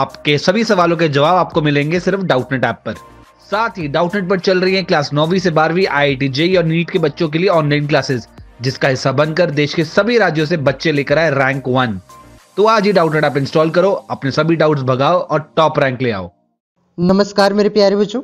आपके सभी सवालों के जवाब आपको मिलेंगे सिर्फ डाउटनेट ऐप पर साथ ही डाउटनेट पर चल रही है क्लास नौवीं से बारहवीं आई आई जेई और नीट के बच्चों के लिए ऑनलाइन क्लासेस जिसका हिस्सा बनकर देश के सभी राज्यों से बच्चे लेकर आए रैंक वन तो आज ही डाउटनेट ऐप इंस्टॉल करो अपने सभी डाउट्स भगाओ और टॉप रैंक ले आओ नमस्कार मेरे प्यारे बच्चों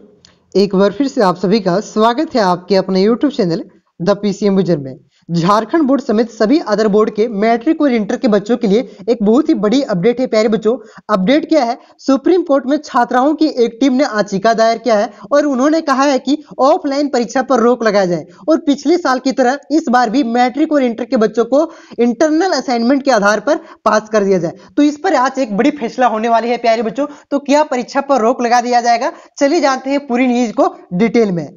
एक बार फिर से आप सभी का स्वागत है आपके अपने यूट्यूब चैनल द पीसीएम में झारखंड बोर्ड समेत सभी अदर बोर्ड के मैट्रिक और इंटर के बच्चों के लिए एक बहुत ही बड़ी अपडेट है प्यारे बच्चों अपडेट क्या है सुप्रीम कोर्ट में छात्राओं की एक टीम ने याचिका दायर किया है और उन्होंने कहा है कि ऑफलाइन परीक्षा पर रोक लगाया जाए और पिछले साल की तरह इस बार भी मैट्रिक और इंटर के बच्चों को इंटरनल असाइनमेंट के आधार पर पास कर दिया जाए तो इस पर आज एक बड़ी फैसला होने वाली है प्यारे बच्चों तो क्या परीक्षा पर रोक लगा दिया जाएगा चलिए जानते हैं पूरी न्यूज को डिटेल में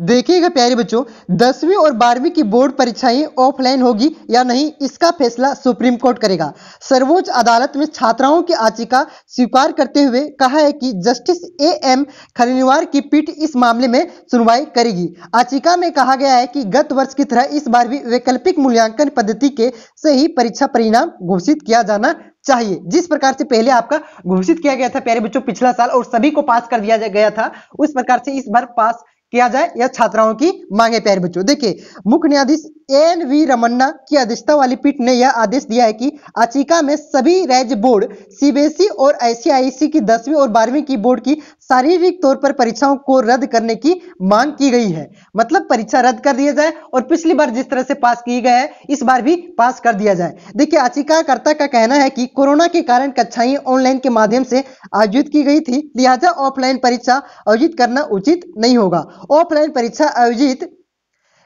देखिएगा प्यारे बच्चों दसवीं और बारहवीं की बोर्ड परीक्षाएं ऑफलाइन होगी या नहीं इसका फैसला सुप्रीम कोर्ट करेगा सर्वोच्च अदालत में छात्राओं की याचिका स्वीकार करते हुए कहा है कि जस्टिस ए एम खनिवार की पीठ इस मामले में सुनवाई करेगी याचिका में कहा गया है कि गत वर्ष की तरह इस बार भी वैकल्पिक मूल्यांकन पद्धति के से ही परीक्षा परिणाम घोषित किया जाना चाहिए जिस प्रकार से पहले आपका घोषित किया गया था प्यारे बच्चों पिछला साल और सभी को पास कर दिया गया था उस प्रकार से इस बार पास किया जाए या छात्राओं की मांगे प्यारे बच्चों देखिए मुख्य न्यायाधीश एन वी रमन्ना की अध्यक्षता वाली पीठ ने यह आदेश दिया है कि आचिका में सभी राज्य बोर्ड सीबीएसई और आईसीआईसी की दसवीं और बारहवीं की बोर्ड की शारीरिक तौर पर परीक्षाओं को रद्द करने की मांग की गई है मतलब परीक्षा रद्द कर दिया जाए और पिछली बार जिस तरह से पास की गए है इस बार भी पास कर दिया जाए देखिए याचिकाकर्ता का कहना है कि कोरोना के कारण कक्षाएं ऑनलाइन के माध्यम से आयोजित की गई थी लिहाजा ऑफलाइन परीक्षा आयोजित करना उचित नहीं होगा ऑफलाइन परीक्षा आयोजित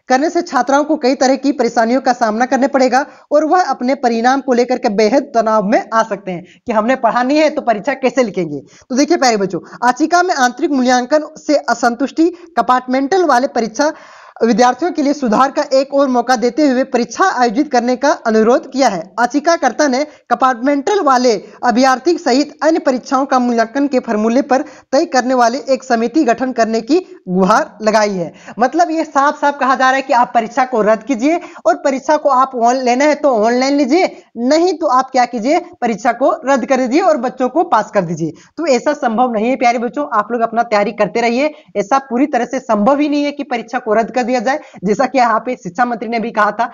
करने से छात्राओं को कई तरह की परेशानियों का सामना करने पड़ेगा और वह अपने परिणाम को लेकर के बेहद तनाव में आ सकते हैं कि हमने पढ़ा नहीं है तो परीक्षा कैसे लिखेंगे तो देखिए प्यारे बच्चों आचिका में आंतरिक मूल्यांकन से असंतुष्टि कंपार्टमेंटल वाले परीक्षा विद्यार्थियों के लिए सुधार का एक और मौका देते हुए परीक्षा आयोजित करने का अनुरोध किया है याचिकाकर्ता ने कंपार्टमेंटल वाले अभ्यर्थी सहित अन्य परीक्षाओं का मूल्यांकन के फॉर्मूले पर तय करने वाले एक समिति गठन करने की गुहार लगाई है मतलब ये साफ साफ कहा जा रहा है कि आप परीक्षा को रद्द कीजिए और परीक्षा को आप ऑन लेना है तो ऑनलाइन लीजिए नहीं तो आप क्या कीजिए परीक्षा को रद्द कर दीजिए और बच्चों को पास कर दीजिए तो ऐसा संभव नहीं है प्यारे बच्चों आप लोग अपना तैयारी करते रहिए ऐसा पूरी तरह से संभव ही नहीं है कि परीक्षा को रद्द कर दिया जाए जैसा कि यहाँ पे शिक्षा मंत्री ने भी कहा था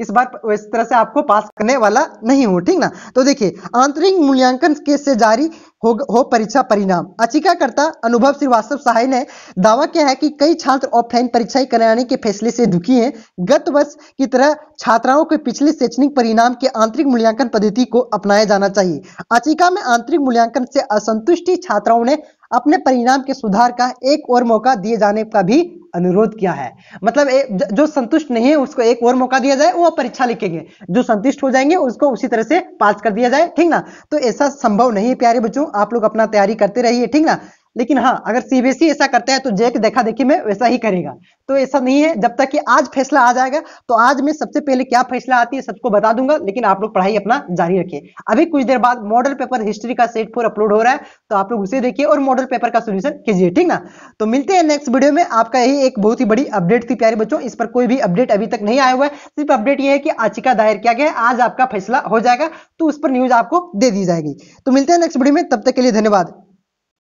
इस बार इस तरह से आपको पास करने वाला नहीं हूं ठीक ना तो देखिए आंतरिक मूल्यांकन के से जारी हो, हो परीक्षा परिणाम याचिकाकर्ता अनुभव श्रीवास्तव सहाय ने दावा किया है कि कई छात्र ऑफलाइन परीक्षाएं कराने के फैसले से दुखी हैं गत वर्ष की तरह छात्राओं के पिछले शैक्षणिक परिणाम के आंतरिक मूल्यांकन पद्धति को अपनाया जाना चाहिए याचिका में आंतरिक मूल्यांकन से असंतुष्टि छात्राओं ने अपने परिणाम के सुधार का एक और मौका दिए जाने का भी अनुरोध किया है मतलब जो संतुष्ट नहीं है उसको एक और मौका दिया जाए वो परीक्षा लिखेंगे जो संतुष्ट हो जाएंगे उसको उसी तरह से पास कर दिया जाए ठीक ना तो ऐसा संभव नहीं है प्यारे बच्चों आप लोग अपना तैयारी करते रहिए ठीक ना लेकिन हाँ अगर सीबीएसई e ऐसा करता है तो जेक देखा देखी में वैसा ही करेगा तो ऐसा नहीं है जब तक कि आज फैसला आ जाएगा तो आज मैं सबसे पहले क्या फैसला आती है सबको बता दूंगा लेकिन आप लोग पढ़ाई अपना जारी रखिए अभी कुछ देर बाद मॉडल पेपर हिस्ट्री का सेट फोर अपलोड हो रहा है तो आप लोग उसे देखिए और मॉडल पेपर का सोल्यूशन कीजिए ठीक ना तो मिलते हैं नेक्स्ट वीडियो में आपका यही एक बहुत ही बड़ी अपडेट थी प्यारे बच्चों इस पर कोई भी अपडेट अभी तक नहीं आया हुआ है सिर्फ अपडेट यह है कि आचिका दायर किया गया आज आपका फैसला हो जाएगा तो उस पर न्यूज आपको दे दी जाएगी तो मिलते हैं नेक्स्ट वीडियो में तब तक के लिए धन्यवाद